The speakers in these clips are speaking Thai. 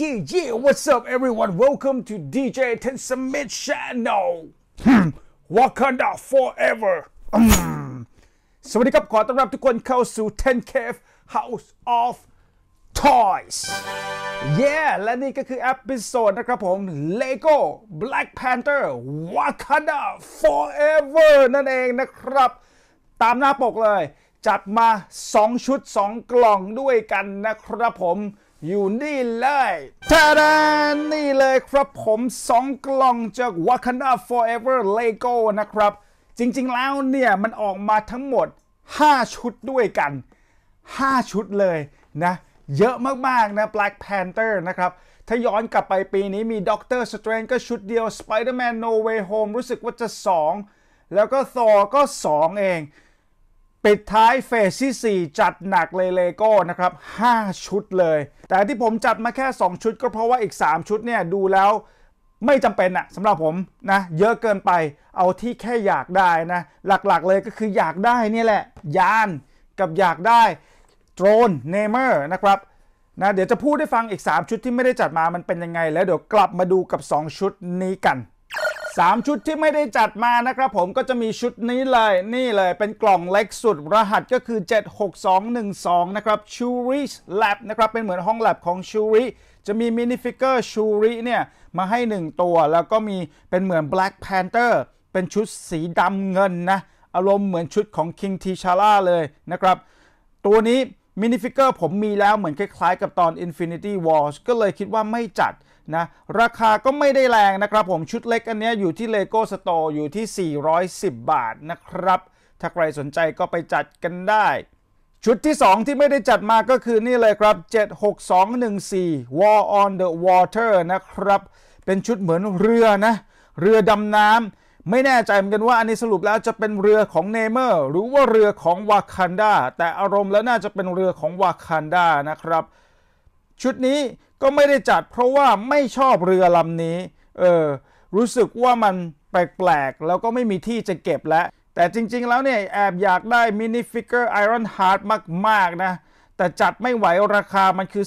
yeah, yeah. What's up, everyone? Welcome to DJ Ten Summit Channel. Wakanda forever. สวัสดีครับ ขอต้อนรับทุกคนเข้าสู่ Ten Cave House of Toys Yeah และนี่ก็คือแอพิโซดนะครับผม Lego Black Panther Wakanda Forever นั่นเองนะครับ ตามหน้าปกเลย จัดมา 2 ชุด 2 กล่องด้วยกันนะครับผมอยู่นี่เลยทาดานนี่เลยครับผม2กล่องจาก Wakanda Forever Lego นะครับ จริงๆแล้วเนี่ย มันออกมาทั้งหมด 5 ชุดด้วยกัน 5 ชุดเลยนะ เยอะมาก ๆ นะ Black Panther นะครับ ถ้าย้อนกลับไปปีนี้มี Doctor Strange ก็ชุดเดียว Spider-Man No Way Home รู้สึกว่าจะ 2 แล้วก็ Thor ก็ 2 เองปิดท้ายเฟสที่4จัดหนักเลยเลโก้นะครับ 5 ชุดเลย แต่ที่ผมจัดมาแค่ 2 ชุดก็เพราะว่าอีก 3 ชุดเนี่ยดูแล้วไม่จำเป็นอะสำหรับผมนะเยอะเกินไปเอาที่แค่อยากได้นะหลักๆเลยก็คืออยากได้นี่แหละยานกับอยากได้โดรนเนเมอร์นะครับนะเดี๋ยวจะพูดให้ฟังอีก 3 ชุดที่ไม่ได้จัดมามันเป็นยังไงแล้วเดี๋ยวกลับมาดูกับ 2 ชุดนี้กัน3 ชุดที่ไม่ได้จัดมานะครับผมก็จะมีชุดนี้เลยนี่เลยเป็นกล่องเล็กสุดรหัสก็คือ 76212นะครับช h u r i s Lab นะครับเป็นเหมือนห้อง lab ของช h u r i จะมีมินิฟิกเกอร์ชูริเนี่ย มาให้ 1 ตัวแล้วก็มีเป็นเหมือน Black Panther เป็นชุดสีดำเงินนะ อารมณ์เหมือนชุดของ King T'Challa เลยนะครับ ตัวนี้มินิฟิกเกอร์ผมมีแล้วเหมือนคล้ายๆ กับตอน Infinity Wars ก็เลยคิดว่าไม่จัดนะราคาก็ไม่ได้แรงนะครับ ผมชุดเล็กอันนี้อยู่ที่ LEGO Store อยู่ที่ 410 บาทนะครับ ถ้าใครสนใจก็ไปจัดกันได้ ชุดที่ 2 ที่ไม่ได้จัดมาก็คือนี่เลยครับ 76214 War on the Water นะครับเป็นชุดเหมือนเรือนะเรือดำน้ำไม่แน่ใจเหมือนกันว่าอันนี้สรุปแล้วจะเป็นเรือของเนเมอร์หรือว่าเรือของวากันดาแต่อารมณ์แล้วน่าจะเป็นเรือของวากันดานะครับชุดนี้ก็ไม่ได้จัดเพราะว่าไม่ชอบเรือลำนี้เออรู้สึกว่ามันแปลกๆ แล้วก็ไม่มีที่จะเก็บแล้ว แต่จริงๆแล้วเนี่ยแอบอยากได้มินิฟิกเกอร์ไอรอนฮาร์ดมากๆนะ แต่จัดไม่ไหวราคามันคือ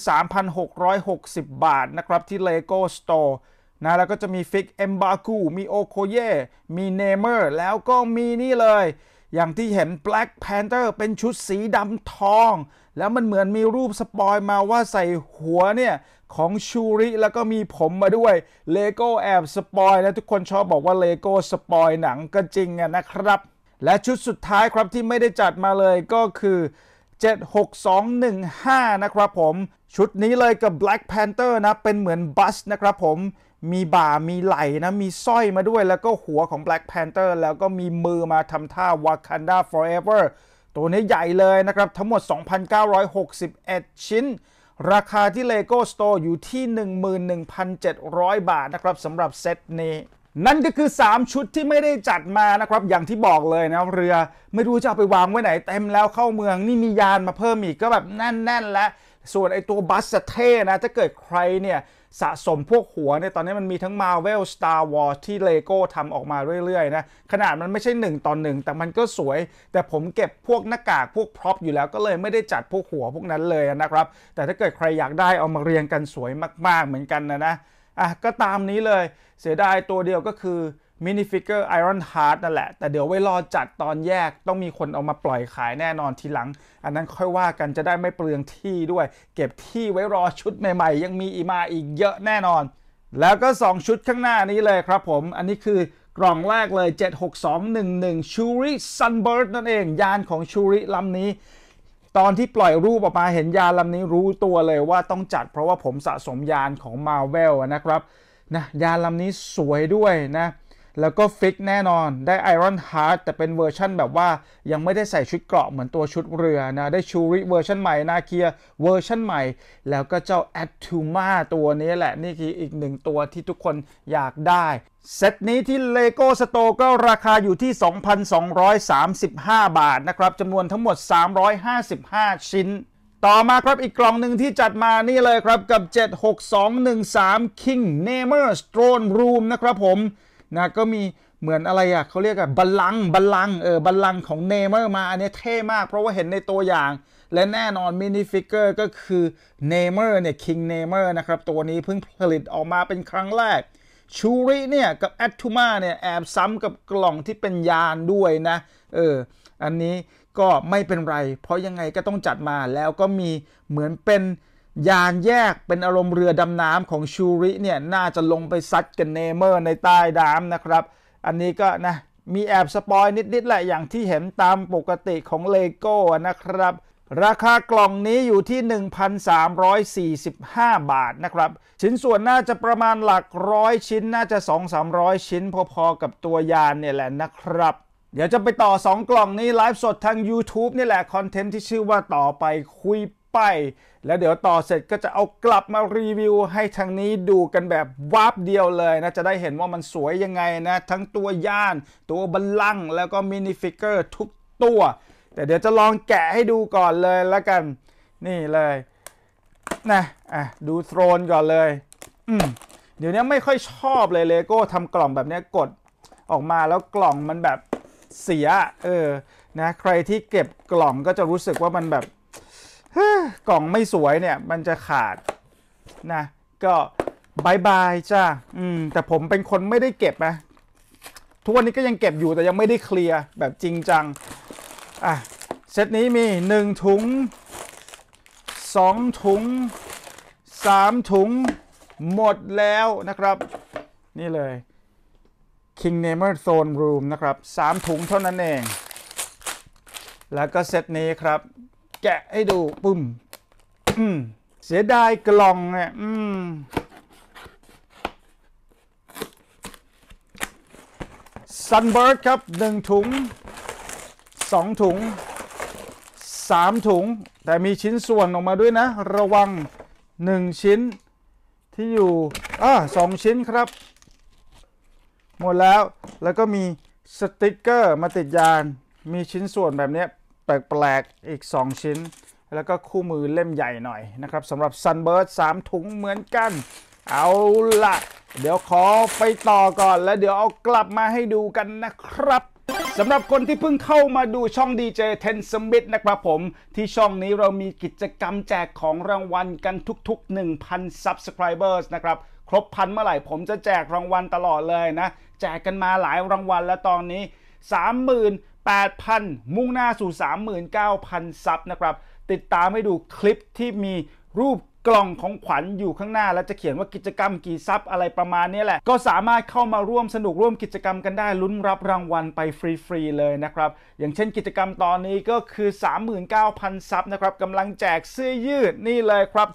3,660 บาทนะครับที่ LEGO Store นะแล้วก็จะมีฟิกเอมบาคูมีโอโคเย่มีเนเมอร์แล้วก็มีนี่เลยอย่างที่เห็น Black Panther เป็นชุดสีดำทอง แล้วมันเหมือนมีรูปสปอยมาว่าใส่หัวเนี่ย ของชูริแล้วก็มีผมมาด้วยเลโก้แอบสปอยนะทุกคนชอบบอกว่าเลโก้สปอยหนังก็จริงนะครับ และชุดสุดท้ายครับที่ไม่ได้จัดมาเลยก็คือ 76215 นะครับผม ชุดนี้เลยกับ Black Panther นะเป็นเหมือนบัสนะครับผมมีบ่ามีไหล่นะมีสร้อยมาด้วยแล้วก็หัวของ Black Panther แล้วก็มีมือมาทำท่า Wakanda Forever ตัวนี้ใหญ่เลยนะครับ ทั้งหมด 2,961 ชิ้น ราคาที่ LEGO Store อยู่ที่ 11,700 บาทนะครับสำหรับเซตนี้ นั่นก็คือ 3 ชุดที่ไม่ได้จัดมานะครับ อย่างที่บอกเลยนะเรือไม่รู้จะเอาไปวางไว้ไหนเต็มแล้วเข้าเมืองนี่มียานมาเพิ่มอีกก็แบบแน่นๆแล้วส่วนไอตัวบัสเท่นะถ้าเกิดใครเนี่ยสะสมพวกหัวเนี่ยตอนนี้มันมีทั้ง Marvel Star Wars ที่ LEGO ทำออกมาเรื่อยๆนะขนาดมันไม่ใช่ 1 ต่อหนึ่งแต่มันก็สวย แต่ผมเก็บพวกหน้ากากพวกพร็อพอยู่แล้วก็เลยไม่ได้จัดพวกหัวพวกนั้นเลยนะครับ แต่ถ้าเกิดใครอยากได้เอามาเรียงกันสวยมากๆเหมือนกันนะนะอ่ะก็ตามนี้เลยเสียดายตัวเดียวก็คือมินิฟิกเกอร์ไอรอนฮาร์ดนั่นแหละ แต่เดี๋ยวไว้รอจัดตอนแยกต้องมีคนเอามาปล่อยขายแน่นอนทีหลัง อันนั้นค่อยว่ากันจะได้ไม่เปลืองที่ด้วย เก็บที่ไว้รอชุดใหม่ๆ ยังมีอีมาอีกเยอะแน่นอน แล้วก็ 2 ชุดข้างหน้านี้เลยครับผม อันนี้คือกล่องแรกเลย 76211ชูริซันเบิร์ดนั่นเอง ยานของชูริลำนี้ ตอนที่ปล่อยรูปออกมาเห็นยานลำนี้รู้ตัวเลยว่าต้องจัดเพราะว่าผมสะสมยานของ Marvel นะครับนะยานลำนี้สวยด้วยนะแล้วก็ฟิกแน่นอน ได้ i r รอนฮาร์ดแต่เป็นเวอร์ชั่นแบบว่ายังไม่ได้ใส่ชุดเกราะเหมือนตัวชุดเรือนะ ได้ชูริเวอร์ชันใหม่ นาเคียเวอร์ชันใหม่ แล้วก็เจ้าแอต u ูมาตัวนี้แหละ นี่คืออีกหนึ่งตัวที่ทุกคนอยากได้ เซตนี้ที่ LEGO Store ก็ราคาอยู่ที่ 2,235 บาทนะครับจำนวนทั้งหมด 355 ชิ้น ต่อมาครับอีกกล่องหนึ่งที่จัดมานี่เลยครับกับ 76213 King Namer Throne Room นะครับผมนะก็มีเหมือนอะไรอะ่ะเขาเรียกอะบัลลังบัลลังเออบัลลังของเนเมอร์มาอันนี้เท่มากเพราะว่าเห็นในตัวอย่าง และแน่นอนมินิฟิกเกอร์ก็คือเนเมอร์เนี่ยคิงเนเมอร์นะครับ ตัวนี้เพิ่งผลิตออกมาเป็นครั้งแรก ชูริเนี่ยกับแอตทูมาเนี่ย แอบซ้ำกับกล่องที่เป็นยานด้วยนะเอออันนี้ก็ไม่เป็นไร เพราะยังไงก็ต้องจัดมาแล้วก็มีเหมือนเป็นยานแยกเป็นอารมณ์เรือดำน้ำของชูริเนี่ยน่าจะลงไปซัดกันเนเมอร์ในใต้ดามนะครับ อันนี้ก็นะมีแอบสปอยนิดๆแหละอย่างที่เห็นตามปกติของเลโก้นะครับ ราคากล่องนี้อยู่ที่ 1,345 บาทนะครับ ชิ้นส่วนน่าจะประมาณหลักร้อยชิ้นน่าจะ 2-300 ชิ้นพอๆกับตัวยานเนี่ยแหละนะครับ เดี๋ยวจะไปต่อ 2 กล่องนี้ไลฟ์สดทาง YouTube นี่แหละคอนเทนต์ที่ชื่อว่าต่อไปคุยไป แล้วเดี๋ยวต่อเสร็จก็จะเอากลับมารีวิวให้ทางนี้ดูกันแบบวาบเดียวเลยนะจะได้เห็นว่ามันสวยยังไงนะ ทั้งตัวย่าน ตัวบัลลังก์แล้วก็มินิฟิกเกอร์ทุกตัว แต่เดี๋ยวจะลองแกะให้ดูก่อนเลยละกัน นี่เลยนะอ่ะดูโทรนก่อนเลยอืมเดี๋ยวนี้ไม่ค่อยชอบเลยเลโก้ทำกล่องแบบนี้กด ออกมาแล้วกล่องมันแบบเสีย เออนะใครที่เก็บกล่องก็จะรู้สึกว่ามันแบบกล่องไม่สวยเนี่ยมันจะขาดนะ ก็บายบายจ้าอืมแต่ผมเป็นคนไม่ได้เก็บนะทุกวันนี้ก็ยังเก็บอยู่แต่ยังไม่ได้เคลียร์ แบบจริงจังอ่ะเซตนี้มี 1 ถุง 2 ถุง 3 ถุงหมดแล้วนะครับ นี่เลย King Namer Zone Room นะครับ 3 ถุงเท่านั้นเอง แล้วก็เซตนี้ครับแกะให้ดูปุ่มเสียดายกล่องเนี่ยซันเบิร์ดครับหนึ่งถุงสองถุงสามถุง แต่มีชิ้นส่วนออกมาด้วยนะ ระวังหนึ่งชิ้นที่อยู่อ่าสองชิ้นครับ หมดแล้วแล้วก็มีสติกเกอร์มาติดยานมีชิ้นส่วนแบบนี้แปลกๆ อีก 2 ชิ้น แล้วก็คู่มือเล่มใหญ่หน่อยนะครับ สำหรับ Sunbird 3 ถุงเหมือนกัน เอาละเดี๋ยวขอไปต่อก่อน แล้วเดี๋ยวเอากลับมาให้ดูกันนะครับ สำหรับคนที่เพิ่งเข้ามาดูช่อง DJ จเท Smith นะครับผม ที่ช่องนี้เรามีกิจกรรมแจกของรางวัลกันทุกๆ 1,000 Subscribers นะครับ ครบพันเมื่อไหร่ผมจะแจกรางวัลตลอดเลยนะ แจกกันมาหลายรางวัล แล้วตอนนี้8,000 มุ่งหน้าสู่ 39,000 ซับนะครับ ติดตามให้ดูคลิปที่มีรูปกล่องของขวัญอยู่ข้างหน้า แล้วจะเขียนว่ากิจกรรมกี่ซับอะไรประมาณนี้แหละ ก็สามารถเข้ามาร่วมสนุกร่วมกิจกรรมกันได้ ลุ้นรับรางวัลไปฟรีๆเลยนะครับ อย่างเช่นกิจกรรมตอนนี้ก็คือ 39,000 ซับนะครับกำลังแจกเสื้อยืดนี่เลยครับ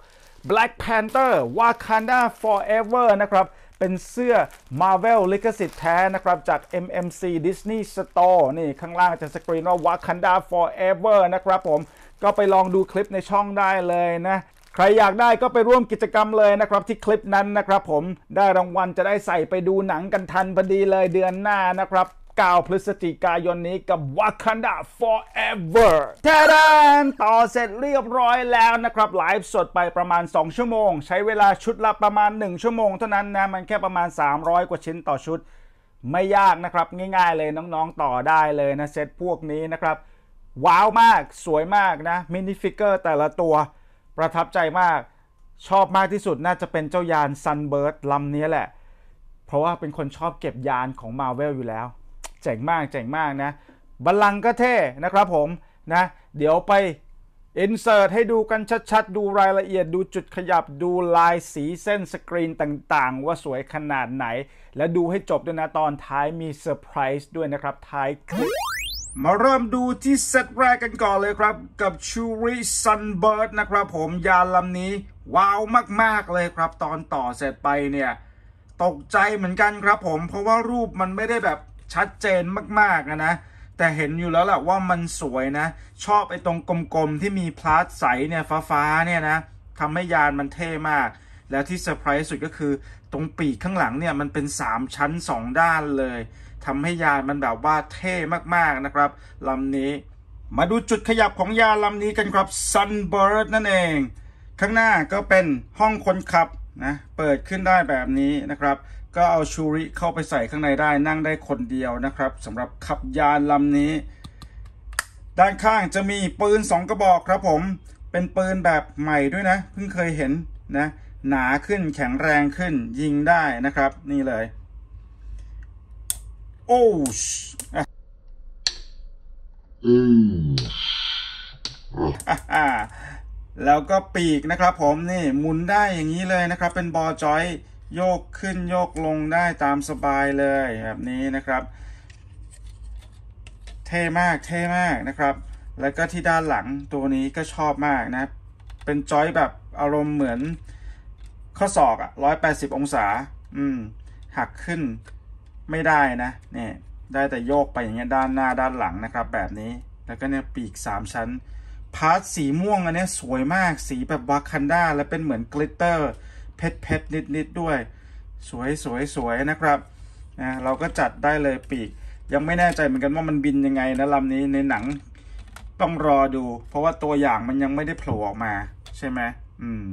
Black Panther Wakanda Forever นะครับเป็นเสื้อ Marvel ลิขสิทธิ์แท้นะครับ จาก MMC Disney Store นี่ข้างล่างจะสกรีนว่า Wakanda Forever นะครับผม ก็ไปลองดูคลิปในช่องได้เลยนะ ใครอยากได้ก็ไปร่วมกิจกรรมเลยนะครับ ที่คลิปนั้นนะครับผม ได้รางวัลจะได้ใส่ไปดูหนังกันทันพอดีเลยเดือนหน้านะครับ9พฤศจิกายนนี้กับ Wakanda Forever แทดนต่อเสร็จเรียบร้อยแล้วนะครับ ไลฟ์สดไปประมาณ 2 ชั่วโมง ใช้เวลาชุดละประมาณ 1 ชั่วโมงเท่านั้นนะมันแค่ประมาณ 300 กว่าชิ้นต่อชุดไม่ยากนะครับ ง่ายๆเลยน้องๆต่อได้เลยนะเซตพวกนี้นะครับ ว้าวมากสวยมากนะมินิฟิกเกอร์แต่ละตัวประทับใจมากชอบมากที่สุดน่าจะเป็นเจ้ายานซันเบิร์ดลำนี้แหละเพราะว่าเป็นคนชอบเก็บยานของมาเวลอยู่แล้วเจ๋งมากเจ๋งมากนะบัลลังก็เท่นะครับผม นะ เดี๋ยวไปอินเสิร์ตให้ดูกันชัดๆ ดูรายละเอียด ดูจุดขยับ ดูลายสีเส้นสกรีนต่างๆ ว่าสวยขนาดไหน และดูให้จบด้วยนะ ตอนท้ายมีเซอร์ไพรส์ด้วยนะครับ ท้ายคลิป มาเริ่มดูที่เซตแรกกันก่อนเลยครับ กับชูริซันเบิร์ดนะครับผม ยานลำนี้ ว้าวมาก ๆเลยครับ ตอนต่อเสร็จไปเนี่ย ตกใจเหมือนกันครับผม เพราะว่ารูปมันไม่ได้แบบชัดเจนมากๆนะ แต่เห็นอยู่แล้วแหละว่ามันสวยนะ ชอบไอ้ตรงกลมๆที่มีพลาสใสเนี่ย ฟ้าๆเนี่ยนะ ทำให้ยานมันเท่มาก แล้วที่เซอร์ไพรส์สุดก็คือตรงปีกข้างหลังเนี่ยมันเป็น 3 ชั้น 2 ด้านเลย ทำให้ยานมันแบบว่าเท่มากๆนะครับลำนี้ มาดูจุดขยับของยานลำนี้กันครับ Sunbird นั่นเอง ข้างหน้าก็เป็นห้องคนขับนะ เปิดขึ้นได้แบบนี้นะครับก็เอาชูริเข้าไปใส่ข้างในได้นั่งได้คนเดียวนะครับสำหรับขับยานลำนี้ ด้านข้างจะมีปืน2กระบอกครับผม เป็นปืนแบบใหม่ด้วยนะ เพิ่งเคยเห็นนะ หนาขึ้นแข็งแรงขึ้นยิงได้นะครับ นี่เลย โอ้ชแล้วก็ปีกนะครับผมนี่หมุนได้อย่างนี้เลยนะครับ เป็นบอจอยโยกขึ้นโยกลงได้ตามสบายเลยแบบนี้นะครับ เท่มากเท่มากนะครับ แล้วก็ที่ด้านหลังตัวนี้ก็ชอบมากนะ เป็นจอยแบบอารมณ์เหมือน ข้อศอกอะร้อยแปดสิบองศา อืมหักขึ้นไม่ได้นะเนี่ยได้แต่โยกไปอย่างเงี้ยด้านหน้าด้านหลังนะครับแบบนี้แล้วก็เนี่ยปีกสามชั้น พาร์ทสีม่วงอันนี้สวยมากสีแบบวาคันดาและเป็นเหมือนกลิตเตอร์เพชรเพชรนิดๆดด้วย สวยสวยสวยนะครับนะเราก็จัดได้เลยปีก ยังไม่แน่ใจเหมือนกันว่ามันบินยังไงนะ ลำนี้ในหนังต้องรอดู เพราะว่าตัวอย่างมันยังไม่ได้โผล่ออกมา ใช่ไหมอืม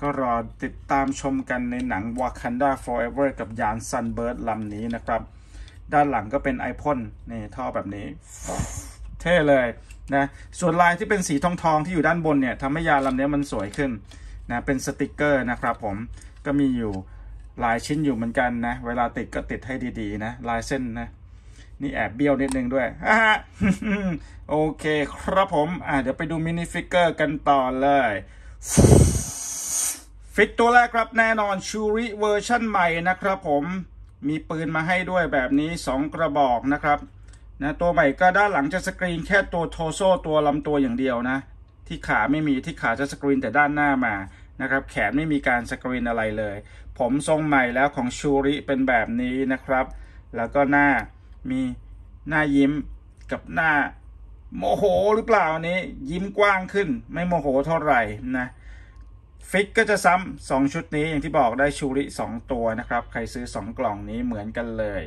ก็รอติดตามชมกันในหนัง Wakanda Forever กับยาน Sunbird ลำนี้นะครับ ด้านหลังก็เป็นไอพ่นนี่ท่อแบบนี้ เท่เลยนะส่วนลายที่เป็นสีทองทองที่อยู่ด้านบนเนี่ยทำให้ยานลำนี้มันสวยขึ้นนะเป็นสติกเกอร์นะครับผมก็มีอยู่หลายชิ้นอยู่เหมือนกันนะ เวลาติดก็ติดให้ดีๆนะลายเส้นนะ นี่แอบเบี้ยวนิดนึงด้วยฮ่โอเคครับผมอ่าเดี๋ยวไปดูมินิฟิกเกอร์กันต่อเลย ฟิกตัวแรกครับแน่นอนชูริเวอร์ชั่นใหม่นะครับผมมีปืนมาให้ด้วยแบบนี้ 2 กระบอกนะครับนะตัวใหม่ก็ด้านหลังจะสกรีน แค่ตัวโทโซตัวลำตัวอย่างเดียวนะ ที่ขาไม่มีที่ขาจะสกรีนแต่ด้านหน้ามานะครับแขนไม่มีการสกรีนอะไรเลย ผมทรงใหม่แล้วของชูริเป็นแบบนี้นะครับ แล้วก็หน้ามีหน้ายิ้มกับหน้าโมโหหรือเปล่าอันี้ยิ้มกว้างขึ้น ไม่โมโหเท่าไหร่นะฟิกก็จะซ้ำสองชุดนี้อย่างที่บอกได้ชูริสองตัวนะครับ ใครซื้อสองกล่องนี้เหมือนกันเลย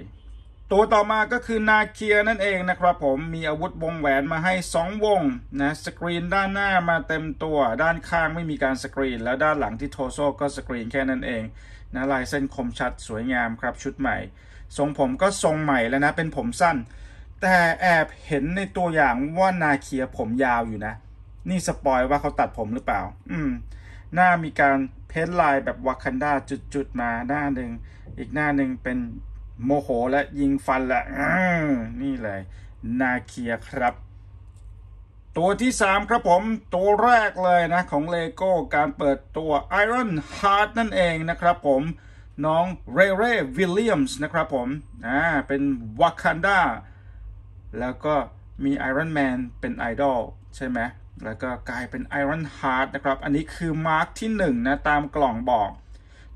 ตัวต่อมาก็คือนาเคียนั่นเองนะครับผมมีอาวุธวงแหวนมาให้2วงนะสกรีนด้านหน้ามาเต็มตัวด้านข้างไม่มีการสกรีนแล้วด้านหลังที่โทโซก็สกรีนแค่นั้นเองนะลายเส้นคมชัดสวยงามครับชุดใหม่ทรงผมก็ทรงใหม่แล้วนะเป็นผมสั้น แต่แอบเห็นในตัวอย่างว่านาเคียผมยาวอยู่นะ นี่สปอยว่าเขาตัดผมหรือเปล่า อืมหน้ามีการเพ้นลายแบบวากันดาจุดๆมาหน้าหนึ่งอีกหน้าหนึ่งเป็นโมโหและยิงฟันละนี่เลย นาเคียครับ ตัวที่ 3 ครับผม ตัวแรกเลยนะ ของเลโก้การเปิดตัว Iron Heart นั่นเองนะครับผม น้องเรเร่วิลเลียมส์นะครับผมอ่าเป็นวากันดาแล้วก็มี Iron Man เป็นไอดอลใช่ไหมแล้วก็กลายเป็น Iron Heart นะครับ อันนี้คือมาร์คที่ 1 นะ ตามกล่องบอก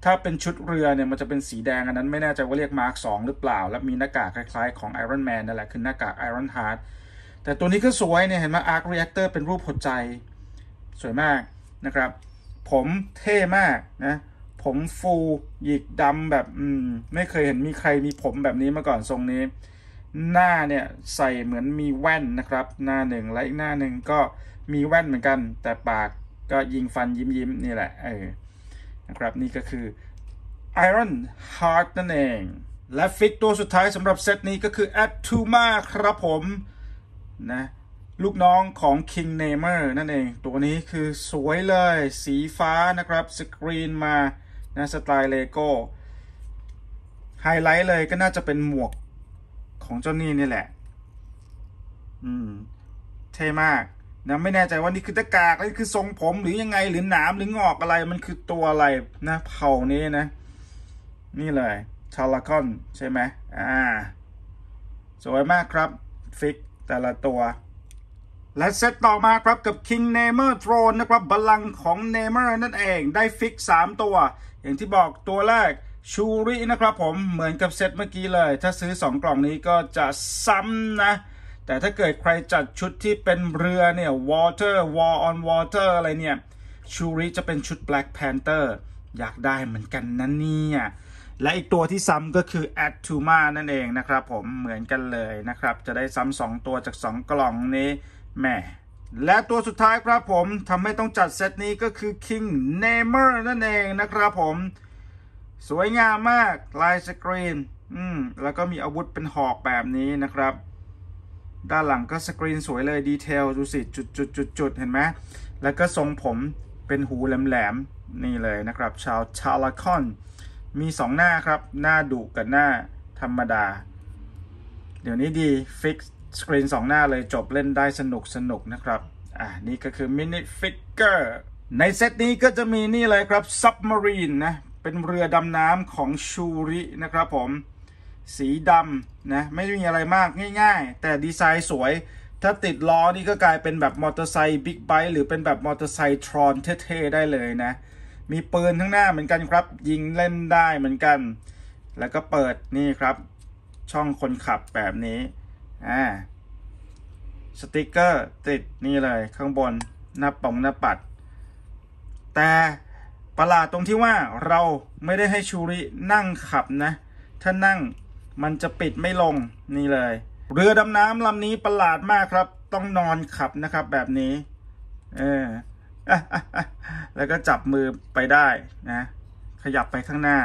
ถ้าเป็นชุดเรือเนี่ยมันจะเป็นสีแดงอันนั้นไม่แน่ใจว่าเรียกมาร์คสหรือเปล่าแล้วมีหน้ากากคล้ายๆของไอรอนแมนนั่นแหละคือหน้ากากไอรอนฮาร์ดแต่ตัวนี้ก็สวยเนี่ยเห็นไหมอาร์คเรแอคเตอร์เป็นรูปหัวใจสวยมากนะครับผมเท่มากนะ ผมฟูหยิกดำแบบอืมไม่เคยเห็นมีใครมีผมแบบนี้มาก่อนทรงนี้ หน้าเนี่ยใส่เหมือนมีแว่นนะครับหน้าหนึ่งและอีกหน้าหนึ่งก็มีแว่นเหมือนกัน แต่ปากก็ยิงฟันยิ้มยิ้มนี่แหละเออนะครับนี่ก็คือ Iron Heart นั่นเอง และฟิกตัวสุดท้ายสำหรับเซตนี้ก็คือ a t u m a ครับผมนะลูกน้องของ King n a m e r นั่นเอง ตัวนี้คือสวยเลย สีฟ้านะครับสกรีนมานะสไตล์เลโก้ไฮไลท์เลยก็น่าจะเป็นหมวกของเจ้านี่นี่แหละอืมเท่มากนะไม่แน่ใจว่านี่คือตะกากนี่คือทรงผมหรือยังไงหรือหนามหรืองอกอะไรมันคือตัวอะไรนะ เผ่านี้นะ นี่เลยชาราลคอนใช่ไหมอ่า สวยมากครับ ฟิกแต่ละตัว และเซตต่อมาครับกับ King n a m e r Throne นะครับบัลลังก์ของ n a m e r นั่นเองได้ฟิก 3 ตัว อย่างที่บอกตัวแรก ชูรินะครับผมเหมือนกับเซตเมื่อกี้เลย ถ้าซื้อ 2 กล่องนี้ก็จะซ้ำนะแต่ถ้าเกิดใครจัดชุดที่เป็นเรือเนี่ย water war on water อะไรเนี่ย ชูริจะเป็นชุด black panther อยากได้เหมือนกันนะเนี่ย และอีกตัวที่ซ้ำก็คือ a t t u m a นั่นเองนะครับผมเหมือนกันเลยนะครับ จะได้ซ้ำสองตัวจาก 2 กล่องนี้แหมและตัวสุดท้ายครับผมทำให้ต้องจัดเซตนี้ก็คือ King n a m e r นั่นเองนะครับผม สวยงามมากลายสกรีนอืมแล้วก็มีอาวุธเป็นหอกแบบนี้นะครับด้านหลังก็สกรีนสวยเลยดีเทลดูสิจุดๆๆเห็นไหมแล้วก็ทรงผมเป็นหูแหลมๆ นี่เลยนะครับ ชาวชาลคอน มี 2 หน้าครับ หน้าดุกับหน้าธรรมดา เดี๋ยวนี้ดีฟิกสกรีน2หน้าเลยจบเล่นได้สนุกสนุกนะครับอ่ะนี่ก็คือมินิฟิกเกอร์ในเซตนี้ก็จะมีนี่เลยครับซับมารีนนะเป็นเรือดำน้ำของชูรินะครับผมสีดำนะไม่มีอะไรมากง่ายๆ แต่ดีไซน์สวยถ้าติดล้อนี่ก็กลายเป็นแบบมอเตอร์ไซค์บิ๊กไบค์หรือเป็นแบบมอเตอร์ไซค์ทรอนเท่ๆ ได้เลยนะ มีปืนข้างหน้าเหมือนกันครับ ยิงเล่นได้เหมือนกัน แล้วก็เปิดนี่ครับช่องคนขับแบบนี้อ่าสติกเกอร์ติดนี่เลยข้างบน หน้าปองหน้าปัด แต่ประหลาดตรงที่ว่าเราไม่ได้ให้ชูรินั่งขับนะถ้านั่งมันจะปิดไม่ลงนี่เลย เรือดำน้ำลำนี้ประหลาดมากครับ ต้องนอนขับนะครับ แบบนี้ เออ แล้วก็จับมือไปได้นะ ขยับไปข้างหน้า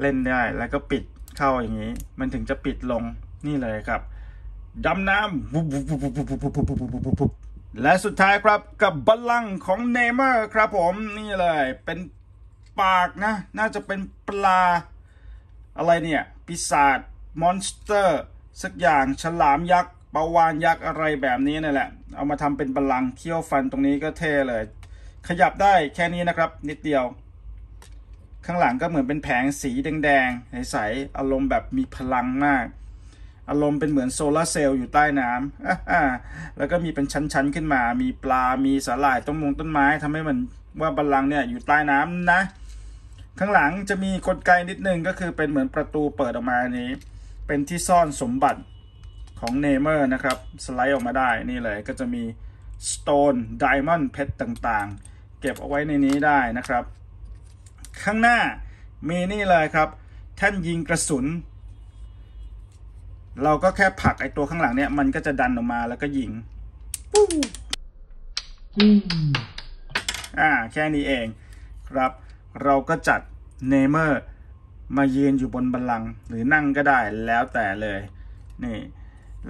เล่นได้ แล้วก็ปิดเข้าอย่างนี้มันถึงจะปิดลงนี่เลยครับดำน้ำและสุดท้ายครับ กับบัลลังก์ของเนเมอร์ครับ ผม นี่เลย เป็นปากนะน่าจะเป็นปลาอะไรเนี่ยปีศาจมอนสเตอร์ สักอย่างฉลามยักษ์ปาวานยักษ์อะไรแบบนี้นี่แหละ เอามาทำเป็นบัลลังเคี้ยวฟันตรงนี้ก็เท่เลย ขยับได้แค่นี้นะครับ นิดเดียว ข้างหลังก็เหมือนเป็นแผงสีแดงๆใสๆอารมณ์แบบมีพลังมากอารมณ์เป็นเหมือนโซลาเซลล์อยู่ใต้น้ำแล้วก็มีเป็นชั้นๆ ขึ้นมา มีปลามีสาหร่ายต้นมงต้นไม้ทำให้มันว่าบัลลังเนี่ยอยู่ใต้น้ำนะข้างหลังจะมีกลไกนิดนึงก็คือเป็นเหมือนประตูเปิดออกมานี้ เป็นที่ซ่อนสมบัติของเนเมอร์นะครับ สไลด์ออกมาได้นี่เลยก็จะมีสโตนดิมอนด์เพชรต่างๆ เก็บเอาไว้ในนี้ได้นะครับ ข้างหน้ามีนี่เลยครับท่านยิงกระสุน เราก็แค่ผลักไอตัวข้างหลังเนี่ยมันก็จะดันออกมาแล้วก็ยิงปุ๊บอ่าแค่นี้เองครับเราก็จัดเนเมอร์มายืนอยู่บนบัลลังก์หรือนั่งก็ได้แล้วแต่เลย นี่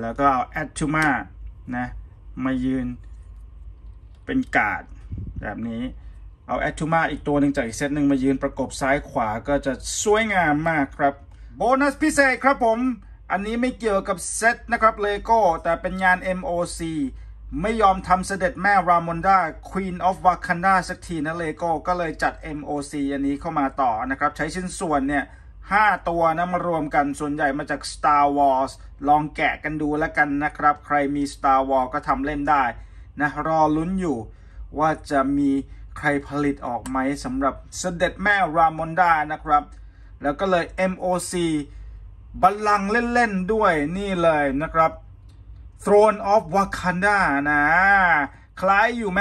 แล้วก็เอาแอดชูมานะ มายืน เป็นกาดแบบนี้เอาแอดชูมาอีกตัวหนึ่งจากอีกเซตหนึ่งมายืนประกบซ้ายขวาก็จะสวยงามมากครับ โบนัสพิเศษครับผม อันนี้ไม่เกี่ยวกับเซตนะครับเลโก้แต่เป็นงาน MOC ไม่ยอมทำเสด็จแม่รามอนดา Queen of Wakanda สักทีนะเลโก้ก็เลยจัด MOC อันนี้เข้ามาต่อนะครับ ใช้ชิ้นส่วนเนี่ยห้าตัวนะมารวมกันส่วนใหญ่มาจาก Star Wars ลองแกะกันดูแล้วกันนะครับ ใครมี Star Wars ก็ทำเล่นได้นะรอลุ้นอยู่ว่าจะมีใครผลิตออกไหมสำหรับเสด็จแม่รามอนดานะครับแล้วก็เลย MOC บัลลังเล่น ๆ ด้วยนี่เลยนะครับ Throne of Wakanda นะคล้ายอยู่ไหม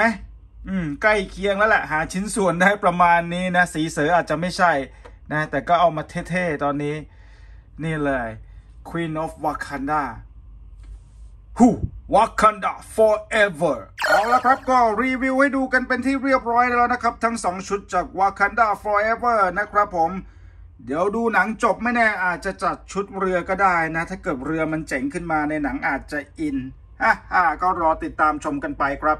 อืมใกล้เคียงแล้วแหละหาชิ้นส่วนได้ประมาณนี้นะ สีเสืออาจจะไม่ใช่นะ แต่ก็เอามาเท่ๆตอนนี้ นี่เลย Queen of Wakanda Who Wakanda Forever เอาละครับก็รีวิวให้ดูกันเป็นที่เรียบร้อยแล้วนะครับทั้ง2ชุดจาก Wakanda Forever นะครับผมเดี๋ยวดูหนังจบไม่แน่อาจจะจัดชุดเรือก็ได้นะ ถ้าเกิดเรือมันเจ๋งขึ้นมาในหนังอาจจะอินฮ่าฮ่าก็รอติดตามชมกันไปครับ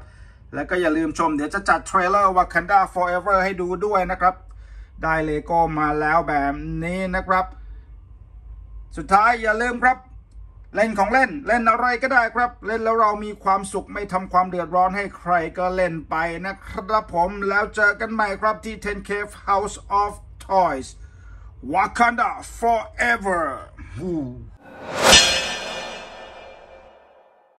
แล้วก็อย่าลืมชม เดี๋ยวจะจัดเทรลเลอร์ Wakanda Forever ให้ดูด้วยนะครับได้เลโก้มาแล้วแบบนี้นะครับ สุดท้ายอย่าลืมครับ เล่นของเล่นเล่นอะไรก็ได้ครับ เล่นแล้วเรามีความสุขไม่ทำความเดือดร้อนให้ใครก็เล่นไปนะครับผมแล้วเจอกันใหม่ครับที่ 10K House of Toys Wakanda forever. Ooh. Hmm.